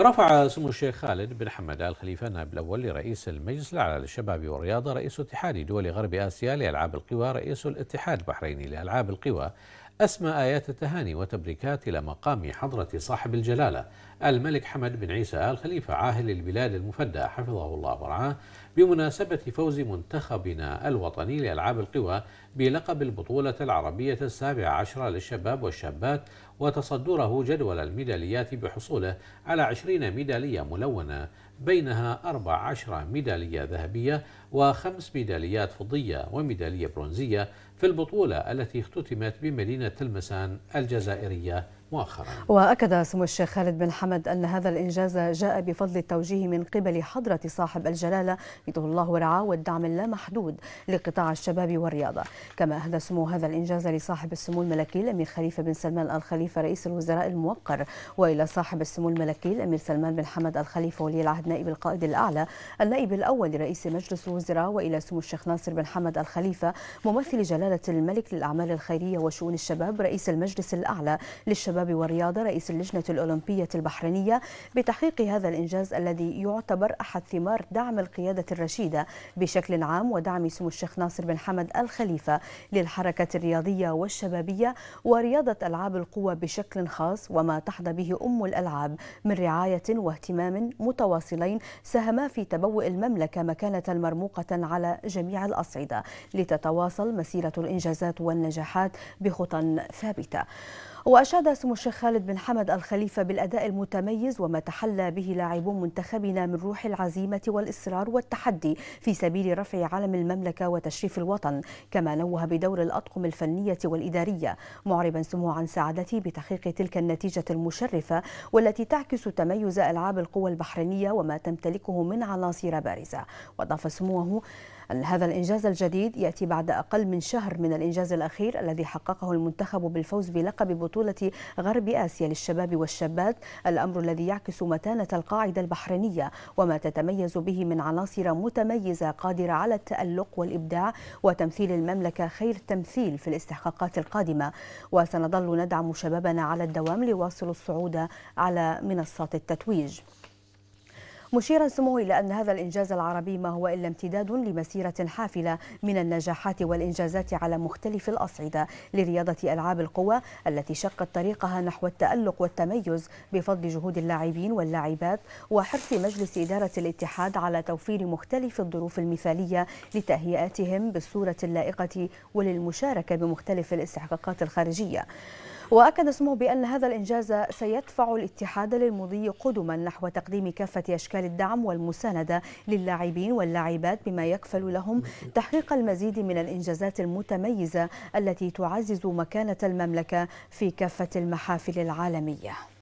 رفع سمو الشيخ خالد بن حمد آل خليفة النائب الأول لرئيس المجلس الأعلى للشباب والرياضة رئيس اتحاد دول غرب آسيا لألعاب القوى رئيس الاتحاد البحريني لألعاب القوى أسمى آيات التهاني وتبريكات إلى مقام حضرة صاحب الجلالة الملك حمد بن عيسى آل خليفة عاهل البلاد المفدى حفظه الله ورعاه بمناسبة فوز منتخبنا الوطني لألعاب القوى بلقب البطولة العربية السابعة عشرة للشباب والشابات وتصدره جدول الميداليات بحصوله على عشرين ميدالية ملونة بينها 14 ميدالية ذهبية وخمس ميداليات فضية وميدالية برونزية في البطولة التي اختتمت بمدينة تلمسان الجزائرية مؤخرا وأكد سمو الشيخ خالد بن حمد أن هذا الإنجاز جاء بفضل التوجيه من قبل حضرة صاحب الجلالة يده الله ورعاه والدعم اللامحدود لقطاع الشباب والرياضة كما أهدى سمو هذا الإنجاز لصاحب السمو الملكي الأمير خليفة بن سلمان الخليفة رئيس الوزراء الموقر وإلى صاحب السمو الملكي الأمير سلمان بن حمد الخليفة ولي العهد نائب القائد الأعلى النائب الأول لرئيس مجلس الوزراء وإلى سمو الشيخ ناصر بن حمد الخليفة ممثل جلالة الملك للأعمال الخيرية وشؤون الشباب رئيس المجلس الأعلى للشباب الشباب والرياضة رئيس اللجنة الأولمبية البحرينية بتحقيق هذا الإنجاز الذي يعتبر أحد ثمار دعم القيادة الرشيدة بشكل عام ودعم سمو الشيخ ناصر بن حمد الخليفة للحركة الرياضية والشبابية ورياضة ألعاب القوى بشكل خاص وما تحظى به أم الألعاب من رعاية واهتمام متواصلين ساهما في تبوء المملكة مكانة مرموقة على جميع الأصعدة لتتواصل مسيرة الإنجازات والنجاحات بخطى ثابتة وأشاد سمو الشيخ خالد بن حمد الخليفة بالأداء المتميز وما تحلى به لاعبو منتخبنا من روح العزيمة والإصرار والتحدي في سبيل رفع علم المملكة وتشريف الوطن كما نوه بدور الأطقم الفنية والإدارية معربا سمو عن سعادته بتحقيق تلك النتيجة المشرفة والتي تعكس تميز ألعاب القوى البحرينية وما تمتلكه من عناصر بارزة وأضاف سموه أن هذا الإنجاز الجديد يأتي بعد أقل من شهر من الإنجاز الأخير الذي حققه المنتخب بالفوز بلقب بطولة غرب آسيا للشباب والشابات الأمر الذي يعكس متانة القاعدة البحرينية وما تتميز به من عناصر متميزة قادرة على التألق والإبداع وتمثيل المملكة خير تمثيل في الاستحقاقات القادمة وسنظل ندعم شبابنا على الدوام ليواصلوا الصعود على منصات التتويج مشيرا سموه إلى أن هذا الإنجاز العربي ما هو إلا امتداد لمسيرة حافلة من النجاحات والإنجازات على مختلف الأصعدة لرياضة ألعاب القوى التي شقت طريقها نحو التألق والتميز بفضل جهود اللاعبين واللاعبات وحرص مجلس إدارة الاتحاد على توفير مختلف الظروف المثالية لتهيئتهم بالصورة اللائقة وللمشاركة بمختلف الاستحقاقات الخارجية وأكد اسمه بأن هذا الإنجاز سيدفع الاتحاد للمضي قدما نحو تقديم كافة أشكال الدعم والمساندة للاعبين واللاعبات بما يكفل لهم تحقيق المزيد من الإنجازات المتميزة التي تعزز مكانة المملكة في كافة المحافل العالمية